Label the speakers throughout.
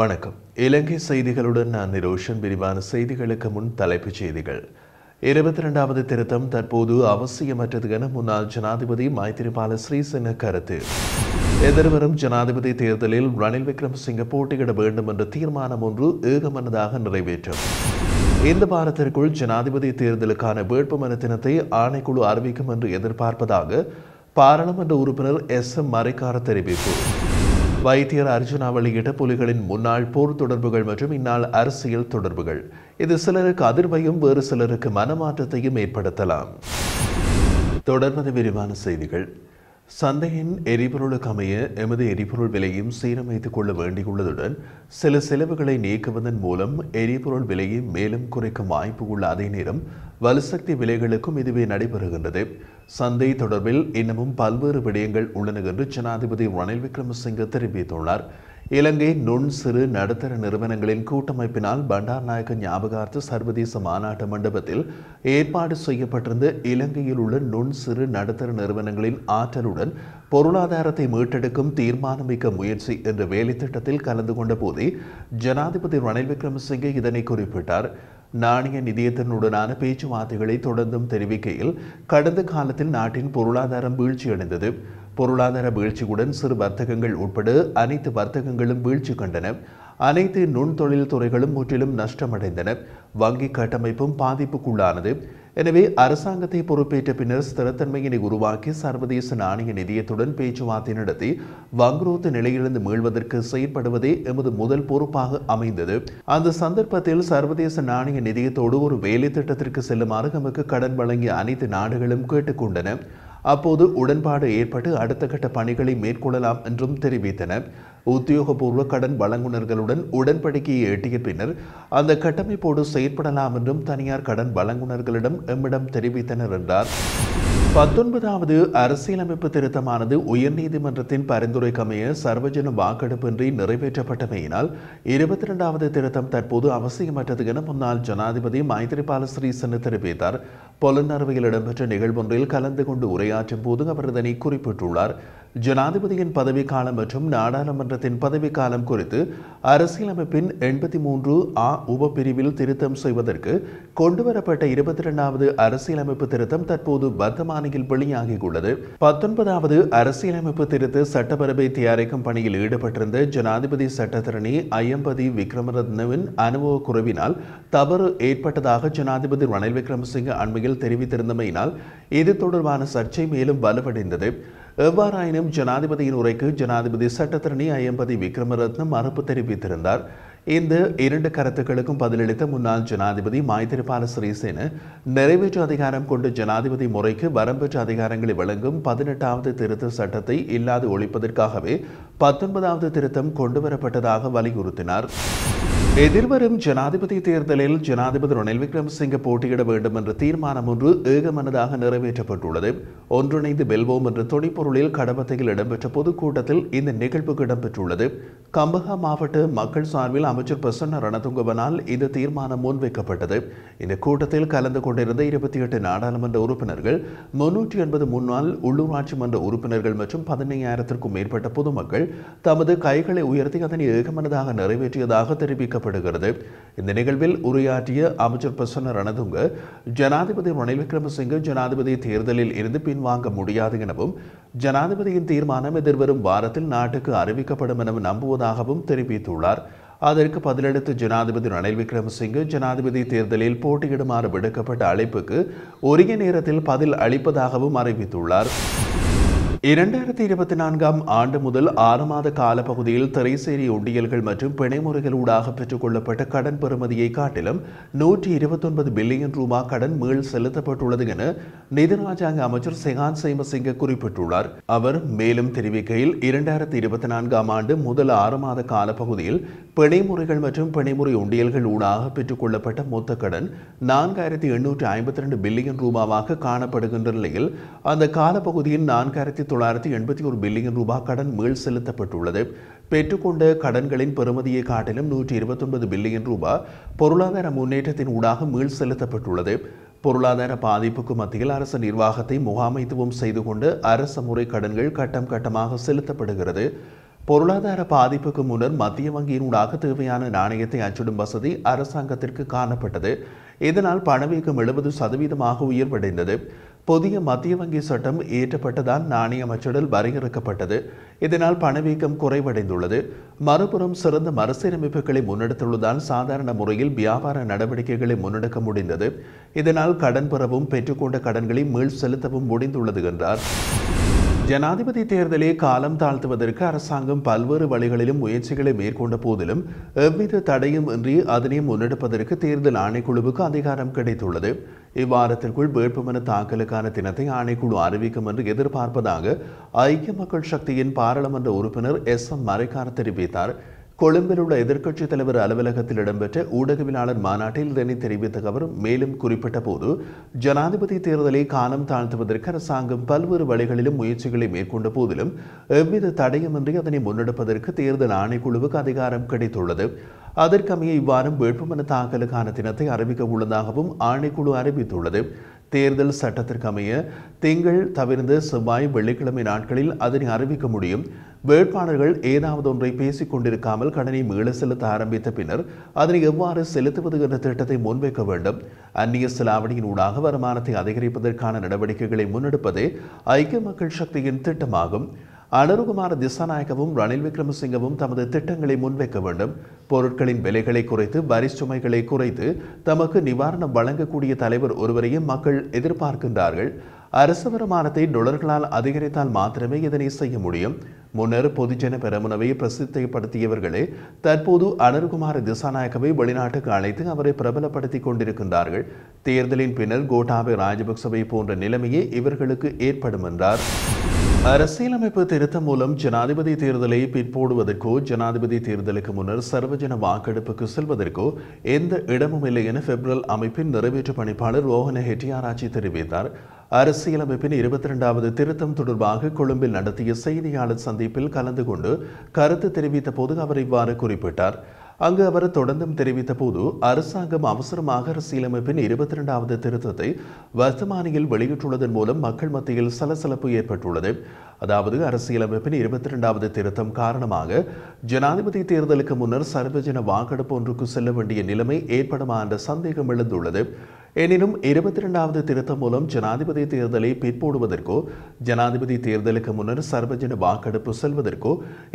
Speaker 1: வணக்கம் இலங்கை செய்திகளுடன் நான் நிரோஷன் விரிவான செய்திகளுக்கு முன் தலைப்புச் செய்திகள் இருபத்தி ரெண்டாவது திருத்தம் தற்போது அவசியமற்றது என முன்னாள் ஜனாதிபதி மைத்திரிபால ஸ்ரீசேன கருத்து எதிர்வரும் ஜனாதிபதி தேர்தலில் ரணில் விக்ரமசிங்க போட்டியிட வேண்டும் என்ற தீர்மானம் ஒன்று ஏகமனதாக நிறைவேற்றும் இந்த வாரத்திற்குள் ஜனாதிபதி தேர்தலுக்கான வேட்புமனு தினத்தை ஆணைக்குழு அறிவிக்கும் என்று எதிர்பார்ப்பதாக பாராளுமன்ற உறுப்பினர் எஸ் எம் மறைக்கார தெரிவிப்பு வைத்தியர் அர்ஜுனா வெளியிட்ட புலிகளின் முன்னாள் போர் தொடர்புகள் மற்றும் இந்நாள் அரசியல் தொடர்புகள் இது சிலருக்கு அதிர்வையும் வேறு சிலருக்கு மனமாற்றத்தையும் ஏற்படுத்தலாம் தொடர்ந்து விரிவான செய்திகள் சந்தையின் எரிபொருளுக்கு அமைய எமது எரிபொருள் விலையும் சீரமைத்துக் கொள்ள வேண்டியுள்ளதுடன் சில செலவுகளை நீக்குவதன் மூலம் எரிபொருள் விலையை மேலும் குறைக்கும் வாய்ப்பு உள்ள அதே நேரம் வலுசக்தி விலைகளுக்கும் இதுவே நடைபெறுகின்றது சந்தை தொடர்பில் இன்னமும் பல்வேறு விடயங்கள் உள்ளன என்று ஜனாதிபதி ரணில் விக்ரமசிங்க தெரிவித்துள்ளார் இலங்கை நுண் சிறு நடுத்தர நிறுவனங்களின் கூட்டமைப்பினால் பண்டார் நாயக்க ஞாபகார்த்த சர்வதேச மாநாட்டு மண்டபத்தில் ஏற்பாடு செய்யப்பட்டிருந்த இலங்கையில் உள்ள நுண் சிறு நடுத்தர நிறுவனங்களின் ஆற்றலுடன் பொருளாதாரத்தை மீட்டெடுக்கும் தீர்மானமிக்க முயற்சி என்ற வேலைத்திட்டத்தில் கலந்து கொண்ட போதே ஜனாதிபதி ரணில் விக்ரமசிங்கே இதனை குறிப்பிட்டார் நாணய நிதியத்தினுடனான பேச்சுவார்த்தைகளை தொடர்ந்தும் தெரிவிக்கையில் கடந்த காலத்தில் நாட்டின் பொருளாதாரம் வீழ்ச்சியடைந்தது பொருளாதார வீழ்ச்சியுடன் சிறு வர்த்தகங்கள் உட்பட அனைத்து வர்த்தகங்களும் வீழ்ச்சி கண்டன அனைத்து நுண்தொழில் துறைகளும் முற்றிலும் நஷ்டமடைந்தன வங்கி கட்டமைப்பும் பாதிப்புக்குள்ளானது எனவே அரசாங்கத்தை பொறுப்பேற்ற பின்னர் ஸ்திரத்தன்மையினை உருவாக்கி சர்வதேச நாணய நிதியத்துடன் பேச்சுவார்த்தை நடத்தி வங்குரோத்து நிலையிலிருந்து மீள்வதற்கு செயற்படுவதே எமது முதல் பொறுப்பாக அமைந்தது அந்த சந்தர்ப்பத்தில் சர்வதேச நாணய நிதியத்தோடு ஒரு வேலை திட்டத்திற்கு செல்லுமாறு நமக்கு கடன் வழங்கிய அனைத்து நாடுகளும் கேட்டுக்கொண்டன அப்போது உடன்பாடு ஏற்பட்டு அடுத்த கட்ட பணிகளை மேற்கொள்ளலாம் என்றும் தெரிவித்தனர் உத்தியோகபூர்வ கடன் வழங்குனர்களுடன் உடன்படிக்கையை எட்டிய பின்னர் அந்த கட்டமைப்போடு செயற்படலாம் என்றும் தனியார் கடன் வழங்குனர்களிடம் எம்மிடம் தெரிவித்தனர் என்றார் பத்தொன்பதாவது அரசியலமைப்பு திருத்தமானது உயர்நீதிமன்றத்தின் பரிந்துரைக்கமைய சர்வஜன வாக்கெடுப்பின்றி நிறைவேற்றப்பட்டமையினால் இருபத்தி இரண்டாவது திருத்தம் தற்போது அவசியமற்றது என முன்னாள் ஜனாதிபதி மைத்திரிபால ஸ்ரீசன தெரிவித்தார் பொலனர்வையில் இடம்பெற்ற நிகழ்வொன்றில் கலந்து கொண்டு உரையாற்றும் போது அவர் இதனை குறிப்பிட்டுள்ளார் ஜனாதிபதியின் பதவிக்காலம் மற்றும் நாடாளுமன்றத்தின் பதவிக்காலம் குறித்து அரசியலமைப்பின் எண்பத்தி மூன்று ஆ உபப்பிரிவில் திருத்தம் செய்வதற்கு கொண்டுவரப்பட்ட இருபத்தி இரண்டாவது அரசியலமைப்பு திருத்தம் தற்போது பத்தமான விசாரணையில் வெளியாகியுள்ளது பத்தொன்பதாவது அரசியலமைப்பு திருத்த சட்டப்பேரவை தயாரிக்கும் பணியில் ஈடுபட்டிருந்த ஜனாதிபதி சட்டத்தரணி ஐயம்பதி விக்ரமரத்னவின் அனுபவ குறைவினால் தவறு ஏற்பட்டதாக ஜனாதிபதி ரணில் விக்ரமசிங்க அண்மையில் தெரிவித்திருந்தமையினால் இது தொடர்பான சர்ச்சை மேலும் வலுவடைந்தது எவ்வாறாயினும் ஜனாதிபதியின் உரைக்கு ஜனாதிபதி சட்டத்தரணி ஐயம்பதி விக்ரமரத்னம் மறுப்பு தெரிவித்திருந்தார் இந்த இரண்டு கருத்துக்களுக்கும் பதிலளித்த முன்னாள் ஜனாதிபதி மைத்திரிபால சிறிசேன நிறைவேற்று அதிகாரம் கொண்டு ஜனாதிபதி முறைக்கு வரம்பெற்ற அதிகாரங்களை வழங்கும் பதினெட்டாவது திருத்த சட்டத்தை இல்லாது ஒழிப்பதற்காகவே பத்தொன்பதாவது திருத்தம் கொண்டுவரப்பட்டதாக வலியுறுத்தினார் எதிர்வரும் ஜனாதிபதி தேர்தலில் ஜனாதிபதி ரணில் விக்ரமசிங்க போட்டியிட வேண்டும் என்ற தீர்மானம் ஒன்று ஏகமனதாக நிறைவேற்றப்பட்டுள்ளது ஒன்றிணைந்து வெல்வோம் என்ற தொனிப்பொருளில் கடம்பத்தையில் இடம்பெற்ற பொதுக்கூட்டத்தில் இந்த நிகழ்வு இடம்பெற்றுள்ளது கம்பஹா மாவட்ட மக்கள் சார்பில் அமைச்சர் பிரசன்ன ரணதுங்கவனால் இந்த தீர்மானம் முன்வைக்கப்பட்டது இந்த கூட்டத்தில் கலந்து கொண்டிருந்த இருபத்தி எட்டு நாடாளுமன்ற உறுப்பினர்கள் முன்னூற்றி எண்பது முன்னாள் உள்ளூராட்சி மன்ற உறுப்பினர்கள் மற்றும் பதினையாயிரத்திற்கும் மேற்பட்ட பொதுமக்கள் தமது கைகளை உயர்த்தி அதனை ஏகமனதாக நிறைவேற்றியதாக தெரிவிக்க வழங்கப்படுகிறது இந்த நிகழ்வில் உரையாற்றிய அமைச்சர் பிரசன்ன ரணதுங்க ஜனாதிபதி ரணில் விக்ரமசிங்க ஜனாதிபதி தேர்தலில் இருந்து பின்வாங்க முடியாது எனவும் ஜனாதிபதியின் தீர்மானம் எதிர்வரும் வாரத்தில் நாட்டுக்கு அறிவிக்கப்படும் எனவும் நம்புவதாகவும் தெரிவித்துள்ளார் அதற்கு பதிலளித்த ஜனாதிபதி ரணில் விக்ரமசிங்க ஜனாதிபதி தேர்தலில் போட்டியிடுமாறு விடுக்கப்பட்ட அழைப்புக்கு உரிய நேரத்தில் பதில் அளிப்பதாகவும் அறிவித்துள்ளார் இரண்டாயிரத்தி இருபத்தி நான்காம் ஆண்டு முதல் ஆறு மாத கால பகுதியில் திரைசேரி ஒண்டியல்கள் மற்றும் ஊடாக பெற்றுக் கொள்ளப்பட்ட கடன் பெறுமதியை காட்டிலும் நூற்றி இருபத்தொன்பது பில்லியன் ரூபா கடன் மீள் செலுத்தப்பட்டுள்ளது என நிதி ராஜாங்க அமைச்சர் செகான் சேமசிங்க குறிப்பிட்டுள்ளார் அவர் மேலும் தெரிவிக்கையில் இரண்டாயிரத்தி இருபத்தி நான்காம் ஆண்டு முதல் ஆறு மாத கால பகுதியில் பிணைமுறைகள் மற்றும் பிணைமுறை ஒண்டியல்கள் ஊடாக பெற்றுக் கொள்ளப்பட்ட மொத்த கடன் நான்காயிரத்தி எண்ணூற்றி ஐம்பத்தி ரெண்டு பில்லியன் ரூபாவாக காணப்படுகின்ற நிலையில் அந்த காலப்பகுதியின் நான்காயிரத்தி தொள்ளாயிரத்தி எண்பத்தி ஒரு பில்லியன் ரூபாய் கடன் மீள் செலுத்தப்பட்டுள்ளது பெற்றுக்கொண்ட கடன்களின் பெறுமதியை காட்டிலும் நூற்றி இருபத்தொன்பது பில்லியன் ரூபாய் பொருளாதார முன்னேற்றத்தின் ஊடாக மீள் செலுத்தப்பட்டுள்ளது பொருளாதார பாதிப்புக்கு மத்தியில் அரசு நிர்வாகத்தை முகாமைத்துவம் செய்து கொண்டு அரச முறை கடன்கள் கட்டம் கட்டமாக செலுத்தப்படுகிறது பொருளாதார பாதிப்புக்கு முன்னர் மத்திய வங்கியின் ஊடாக தேவையான நாணயத்தை அச்சிடும் வசதி அரசாங்கத்திற்கு காணப்பட்டது இதனால் பணவீக்கம் எழுபது சதவீதமாக உயர்வடைந்தது புதிய மத்திய வங்கி சட்டம் இயற்றப்பட்டதால் நாணய அமைச்சிடல் வரையறுக்கப்பட்டது இதனால் பணவீக்கம் குறைவடைந்துள்ளது மறுபுறம் சிறந்த மறுசீரமைப்புகளை முன்னெடுத்துள்ளதால் சாதாரண முறையில் வியாபார நடவடிக்கைகளை முன்னெடுக்க முடிந்தது இதனால் கடன் பெறவும் பெற்றுக்கொண்ட கடன்களை மீள் செலுத்தவும் முடிந்துள்ளது என்றார் ஜனாதிபதி தேர்தலை காலம் தாழ்த்துவதற்கு அரசாங்கம் பல்வேறு வழிகளிலும் முயற்சிகளை மேற்கொண்ட போதிலும் எவ்வித தடையும் இன்றி அதனை முன்னெடுப்பதற்கு தேர்தல் ஆணைக்குழுவுக்கு அதிகாரம் கிடைத்துள்ளது இவ்வாரத்திற்குள் வேட்புமனு தாக்கலுக்கான தினத்தை ஆணைக்குழு அறிவிக்கும் என்று எதிர்பார்ப்பதாக ஐக்கிய மக்கள் சக்தியின் பாராளுமன்ற உறுப்பினர் எஸ் எம் மறைக்கார தெரிவித்தார் கொழும்பில் உள்ள எதிர்க்கட்சித் தலைவர் அலுவலகத்தில் இடம்பெற்ற ஊடகவியலாளர் மாநாட்டில் இதனை தெரிவித்த அவர் மேலும் குறிப்பிட்ட போது ஜனாதிபதி தேர்தலை காலம் தாழ்த்துவதற்கு அரசாங்கம் பல்வேறு வழிகளிலும் முயற்சிகளை மேற்கொண்ட போதிலும் எவ்வித தடயமின்றி அதனை முன்னெடுப்பதற்கு தேர்தல் ஆணைக்குழுவுக்கு அதிகாரம் கிடைத்துள்ளது அதற்கமைய இவ்வாரம் வேட்புமனு தாக்கலுக்கான தினத்தை அறிவிக்க உள்ளதாகவும் ஆணைக்குழு அறிவித்துள்ளது தேர்தல் சட்டத்திற்கு அமைய திங்கள் தவிர்ந்த செவ்வாய் வெள்ளிக்கிழமை நாட்களில் அதனை அறிவிக்க முடியும் வேட்பாளர்கள் ஏதாவது ஒன்றை பேசிக் கொண்டிருக்காமல் கடனை மீள செலுத்த ஆரம்பித்த பின்னர் அதனை எவ்வாறு செலுத்துவது என்ற திட்டத்தை முன்வைக்க வேண்டும் அந்நிய செலாவணியின் ஊடாக வருமானத்தை அதிகரிப்பதற்கான நடவடிக்கைகளை முன்னெடுப்பதே ஐக்கிய மக்கள் சக்தியின் திட்டமாகும் அனருகுமார திசாநாயகவும் ரணில் விக்ரமசிங்கவும் தமது திட்டங்களை முன்வைக்க வேண்டும் பொருட்களின் விலைகளை குறைத்து வரி சுமைகளை குறைத்து தமக்கு நிவாரணம் வழங்கக்கூடிய தலைவர் ஒருவரையும் மக்கள் எதிர்பார்க்கின்றார்கள் அரசு வருமானத்தை டொலர்களால் அதிகரித்தால் மாத்திரமே இதனை செய்ய முடியும் முன்னர் பொதுஜன பெருமனவை பிரசித்தப்படுத்தியவர்களே தற்போது அனருகுமார திசாநாயக்கவை வெளிநாட்டுக்கு அழைத்து அவரை பிரபலப்படுத்திக் கொண்டிருக்கின்றார்கள் தேர்தலின் பின்னர் கோட்டாபே ராஜபக்சவை போன்ற நிலைமையே இவர்களுக்கு ஏற்படும் என்றார் அரசியலமைப்பு திருத்தம் மூலம் ஜனாதிபதி தேர்தலை பின்போடுவதற்கோ ஜனாதிபதி தேர்தலுக்கு முன்னர் சர்வஜன வாக்கெடுப்புக்கு செல்வதற்கோ எந்த இடமும் இல்லை என பெப்ரல் அமைப்பின் நிறைவேற்று பணிப்பாளர் ரோஹன ஹெட்டியாராஜி தெரிவித்தார் அரசியலமைப்பின் இருபத்தி இரண்டாவது திருத்தம் தொடர்பாக கொழும்பில் நடத்திய செய்தியாளர் சந்திப்பில் கலந்து கொண்டு கருத்து தெரிவித்த போது அவர் இவ்வாறு குறிப்பிட்டார் அங்கு அவர் தொடர்ந்தும் தெரிவித்த போது அரசாங்கம் அவசரமாக அரசியலமைப்பின் இருபத்தி இரண்டாவது திருத்தத்தை வர்த்தமானியில் வெளியிட்டுள்ளதன் மூலம் மக்கள் மத்தியில் சலசலப்பு ஏற்பட்டுள்ளது அதாவது அரசியலமைப்பின் இருபத்தி இரண்டாவது திருத்தம் காரணமாக ஜனாதிபதி தேர்தலுக்கு முன்னர் சர்வஜன வாக்கெடுப்பு ஒன்றுக்கு செல்ல வேண்டிய நிலைமை ஏற்படுமா என்ற சந்தேகம் எழுந்துள்ளது எனினும் இருபத்தி இரண்டாவது திருத்தம் மூலம் ஜனாதிபதி தேர்தலை பிற்போடுவதற்கோ ஜனாதிபதி தேர்தலுக்கு முன்னர் சர்வஜன வாக்கெடுப்பு செல்வதற்கோ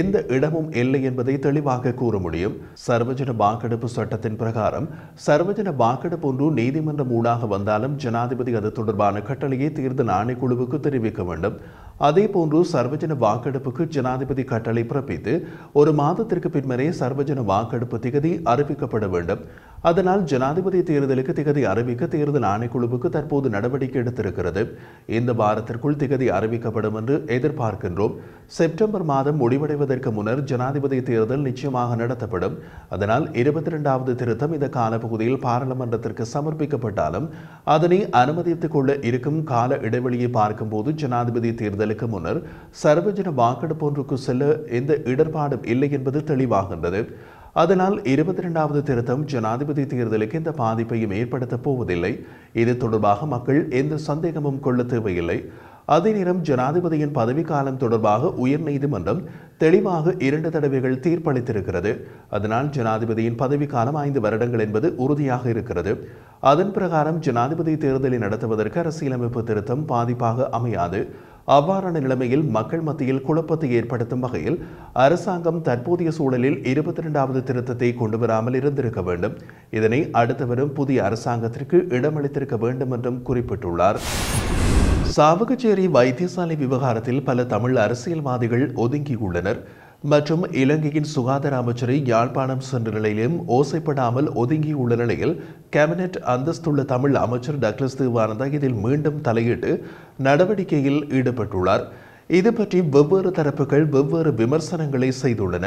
Speaker 1: எந்த இடமும் இல்லை என்பதை தெளிவாக கூற முடியும் சர்வஜன வாக்கெடுப்பு சட்டத்தின் பிரகாரம் சர்வஜன வாக்கெடுப்பு ஒன்று நீதிமன்றம் ஊடாக வந்தாலும் ஜனாதிபதி அது தொடர்பான கட்டளையை தேர்தல் ஆணைக்குழுவுக்கு தெரிவிக்க வேண்டும் அதேபோன்று சர்வஜன வாக்கெடுப்புக்கு ஜனாதிபதி கட்டளை பிறப்பித்து ஒரு மாதத்திற்கு பின்மரே சர்வஜன வாக்கெடுப்பு திகதி அறிவிக்கப்பட வேண்டும் அதனால் ஜனாதிபதி தேர்தலுக்கு திகதி அறிவிக்க தேர்தல் ஆணைக்குழுவுக்கு தற்போது நடவடிக்கை எடுத்திருக்கிறது இந்த வாரத்திற்குள் திகதி அறிவிக்கப்படும் என்று எதிர்பார்க்கின்றோம் செப்டம்பர் மாதம் முடிவடைவதற்கு முன்னர் ஜனாதிபதி தேர்தல் நிச்சயமாக நடத்தப்படும் அதனால் இருபத்தி இரண்டாவது திருத்தம் இந்த காலப்பகுதியில் பாராளுமன்றத்திற்கு சமர்ப்பிக்கப்பட்டாலும் அதனை அனுமதித்துக் கொள்ள இருக்கும் கால இடைவெளியை பார்க்கும்போது ஜனாதிபதி தேர்தலுக்கு முன்னர் சர்வஜன வாக்கெடுப்பு ஒன்றுக்கு செல்ல எந்த இடர்பாடும் இல்லை என்பது தெளிவாகின்றது அதனால் இருபத்தி ரெண்டாவது திருத்தம் ஜனாதிபதி தேர்தலுக்கு எந்த பாதிப்பையும் ஏற்படுத்தப் போவதில்லை இது தொடர்பாக மக்கள் எந்த சந்தேகமும் கொள்ள தேவையில்லை அதே நேரம் ஜனாதிபதியின் பதவிக்காலம் தொடர்பாக உயர் நீதிமன்றம் தெளிவாக இரண்டு தடவைகள் தீர்ப்பளித்திருக்கிறது அதனால் ஜனாதிபதியின் பதவிக்காலம் ஐந்து வருடங்கள் என்பது உறுதியாக இருக்கிறது அதன் பிரகாரம் ஜனாதிபதி தேர்தலை நடத்துவதற்கு அரசியலமைப்பு திருத்தம் பாதிப்பாக அமையாது அவ்வாறான நிலைமையில் மக்கள் மத்தியில் குழப்பத்தை ஏற்படுத்தும் வகையில் அரசாங்கம் தற்போதைய சூழலில் இருபத்தி இரண்டாவது திருத்தத்தை கொண்டுவராமல் இருந்திருக்க வேண்டும் இதனை அடுத்தவரும் புதிய அரசாங்கத்திற்கு இடமளித்திருக்க வேண்டும் என்றும் குறிப்பிட்டுள்ளார் சாவகச்சேரி வைத்தியசாலை விவகாரத்தில் பல தமிழ் அரசியல்வாதிகள் ஒதுங்கியுள்ளனர் மற்றும் இலங்கையின் சுகாதார அமைச்சரை யாழ்ப்பாணம் சென்ற நிலையிலும் ஓசைப்படாமல் ஒதுங்கியுள்ள நிலையில் கேபினெட் அந்தஸ்துள்ள தமிழ் அமைச்சர் டக்ளஸ் தேவானந்தா இதில் மீண்டும் தலையிட்டு நடவடிக்கையில் ஈடுபட்டுள்ளார் இது பற்றி வெவ்வேறு தரப்புகள் வெவ்வேறு விமர்சனங்களை செய்துள்ளன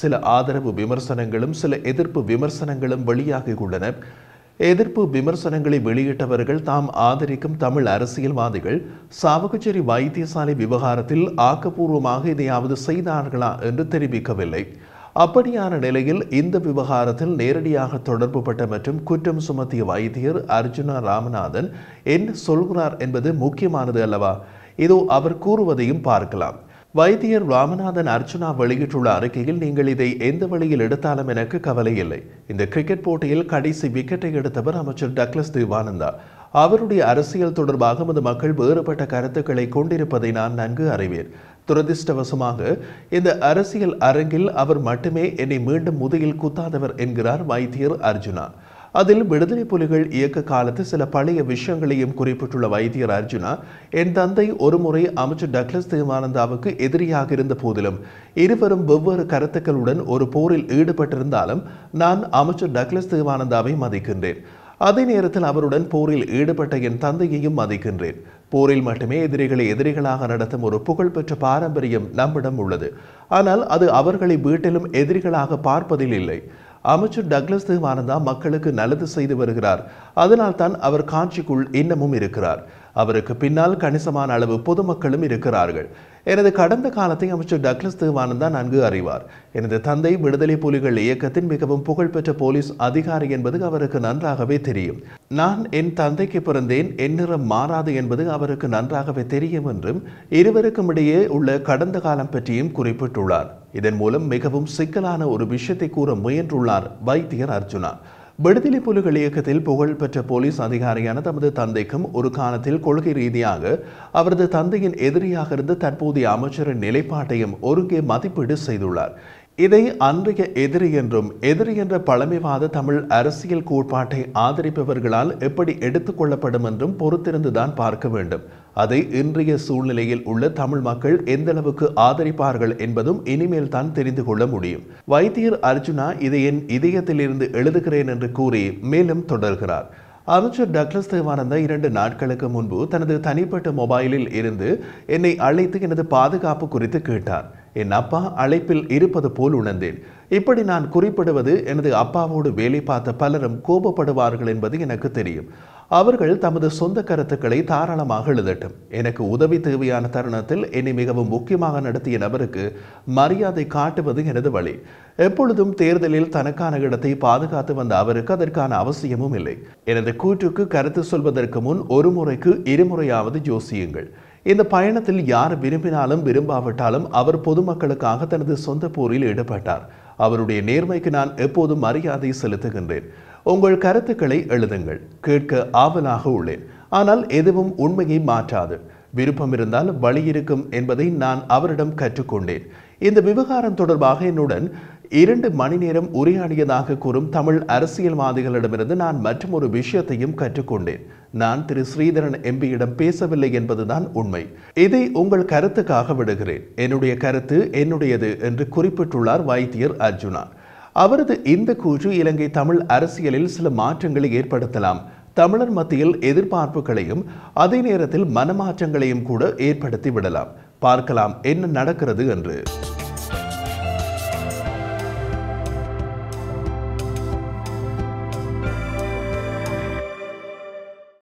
Speaker 1: சில ஆதரவு விமர்சனங்களும் சில எதிர்ப்பு விமர்சனங்களும் வெளியாகியுள்ளன எதிர்ப்பு விமர்சனங்களை வெளியிட்டவர்கள் தாம் ஆதரிக்கும் தமிழ் அரசியல்வாதிகள் சாவகச்சேரி வைத்தியசாலை விவகாரத்தில் ஆக்கப்பூர்வமாக இதையாவது செய்தார்களா என்று தெரிவிக்கவில்லை அப்படியான நிலையில் இந்த விவகாரத்தில் நேரடியாக தொடர்புபட்ட மற்றும் குற்றம் சுமத்திய வைத்தியர் அர்ஜுனா ராமநாதன் என்ன சொல்கிறார் என்பது முக்கியமானது அல்லவா இதோ அவர் கூறுவதையும் பார்க்கலாம் வைத்தியர் ராமநாதன் அர்ஜுனா வெளியிட்டுள்ள அறிக்கையில் நீங்கள் இதை எந்த வழியில் எடுத்தாலும் எனக்கு கவலை இல்லை இந்த கிரிக்கெட் போட்டியில் கடைசி விக்கெட்டை எடுத்தவர் அமைச்சர் டக்ளஸ் தேவானந்தா அவருடைய அரசியல் தொடர்பாக நமது மக்கள் வேறுபட்ட கருத்துக்களை கொண்டிருப்பதை நான் நன்கு அறிவேன் துரதிருஷ்டவசமாக இந்த அரசியல் அரங்கில் அவர் மட்டுமே என்னை மீண்டும் முதலில் குத்தாதவர் என்கிறார் வைத்தியர் அர்ஜுனா அதில் விடுதலை புலிகள் இயக்க காலத்து சில பழைய விஷயங்களையும் குறிப்பிட்டுள்ள வைத்தியர் அர்ஜுனா என் தந்தை ஒருமுறை அமைச்சர் டக்ளஸ் தேவானந்தாவுக்கு எதிரியாக இருந்த போதிலும் இருவரும் வெவ்வேறு கருத்துக்களுடன் ஒரு போரில் ஈடுபட்டிருந்தாலும் நான் அமைச்சர் டக்ளஸ் தேவானந்தாவை மதிக்கின்றேன் அதே நேரத்தில் அவருடன் போரில் ஈடுபட்ட என் தந்தையையும் மதிக்கின்றேன் போரில் மட்டுமே எதிரிகளை எதிரிகளாக நடத்தும் ஒரு புகழ்பெற்ற பாரம்பரியம் நம்மிடம் உள்ளது ஆனால் அது அவர்களை வீட்டிலும் எதிரிகளாக பார்ப்பதில் இல்லை அமைச்சர் டக்ளஸ் தேவானந்தா மக்களுக்கு நல்லது செய்து வருகிறார் அதனால் தான் அவர் காட்சிக்குள் இன்னமும் இருக்கிறார் அவருக்கு பின்னால் கணிசமான அளவு பொதுமக்களும் இருக்கிறார்கள் எனது கடந்த காலத்தை அமைச்சர் டக்ளஸ் தேவானந்தா நன்கு அறிவார் எனது தந்தை விடுதலை புலிகள் இயக்கத்தின் மிகவும் புகழ்பெற்ற போலீஸ் அதிகாரி என்பது அவருக்கு நன்றாகவே தெரியும் நான் என் தந்தைக்கு பிறந்தேன் நிறம் மாறாது என்பது அவருக்கு நன்றாகவே தெரியும் என்றும் இருவருக்கும் இடையே உள்ள கடந்த காலம் பற்றியும் குறிப்பிட்டுள்ளார் இதன் மூலம் மிகவும் சிக்கலான ஒரு விஷயத்தை கூற முயன்றுள்ளார் வைத்தியர் அர்ஜுனா விடுதலை புலிகள் இயக்கத்தில் புகழ்பெற்ற போலீஸ் அதிகாரியான தமது தந்தைக்கும் ஒரு காலத்தில் கொள்கை ரீதியாக அவரது தந்தையின் எதிரியாக இருந்த தற்போதைய அமைச்சரின் நிலைப்பாட்டையும் ஒருங்கே மதிப்பீடு செய்துள்ளார் இதை அன்றைய எதிரி என்றும் எதிரி என்ற பழமைவாத தமிழ் அரசியல் கோட்பாட்டை ஆதரிப்பவர்களால் எப்படி எடுத்துக்கொள்ளப்படும் என்றும் பொறுத்திருந்துதான் பார்க்க வேண்டும் அதை இன்றைய சூழ்நிலையில் உள்ள தமிழ் மக்கள் எந்த அளவுக்கு ஆதரிப்பார்கள் என்பதும் இனிமேல் தான் தெரிந்து கொள்ள முடியும் வைத்தியர் அர்ஜுனா இதை என் இதயத்திலிருந்து எழுதுகிறேன் என்று கூறி மேலும் தொடர்கிறார் அமைச்சர் டக்ளஸ் தேவானந்த இரண்டு நாட்களுக்கு முன்பு தனது தனிப்பட்ட மொபைலில் இருந்து என்னை அழைத்து எனது பாதுகாப்பு குறித்து கேட்டார் என் அப்பா அழைப்பில் இருப்பது போல் உணர்ந்தேன் இப்படி நான் குறிப்பிடுவது எனது அப்பாவோடு வேலை பார்த்த பலரும் கோபப்படுவார்கள் என்பது எனக்கு தெரியும் அவர்கள் தமது சொந்த கருத்துக்களை தாராளமாக எழுதட்டும் எனக்கு உதவி தேவையான தருணத்தில் என்னை மிகவும் முக்கியமாக நடத்திய நபருக்கு மரியாதை காட்டுவது எனது வழி எப்பொழுதும் தேர்தலில் தனக்கான இடத்தை பாதுகாத்து வந்த அவருக்கு அதற்கான அவசியமும் இல்லை எனது கூற்றுக்கு கருத்து சொல்வதற்கு முன் ஒரு முறைக்கு இருமுறையாவது ஜோசியுங்கள் இந்த பயணத்தில் யார் விரும்பினாலும் விரும்பாவிட்டாலும் அவர் பொதுமக்களுக்காக தனது சொந்த போரில் ஈடுபட்டார் அவருடைய நேர்மைக்கு நான் எப்போதும் மரியாதை செலுத்துகின்றேன் உங்கள் கருத்துக்களை எழுதுங்கள் கேட்க ஆவலாக உள்ளேன் ஆனால் எதுவும் உண்மையை மாற்றாது விருப்பம் இருந்தால் வழி இருக்கும் என்பதை நான் அவரிடம் கற்றுக்கொண்டேன் இந்த விவகாரம் தொடர்பாக என்னுடன் இரண்டு மணி நேரம் உரையாடியதாக கூறும் தமிழ் அரசியல்வாதிகளிடமிருந்து நான் மற்றும் ஒரு விஷயத்தையும் கற்றுக்கொண்டேன் நான் திரு ஸ்ரீதரன் எம்பியிடம் பேசவில்லை என்பதுதான் உண்மை இதை உங்கள் கருத்துக்காக விடுகிறேன் என்னுடைய கருத்து என்னுடையது என்று குறிப்பிட்டுள்ளார் வைத்தியர் அர்ஜுனா அவரது இந்த கூற்று இலங்கை தமிழ் அரசியலில் சில மாற்றங்களை ஏற்படுத்தலாம் தமிழர் மத்தியில் எதிர்பார்ப்புகளையும் அதே நேரத்தில் மனமாற்றங்களையும் கூட ஏற்படுத்தி விடலாம் பார்க்கலாம் என்ன நடக்கிறது என்று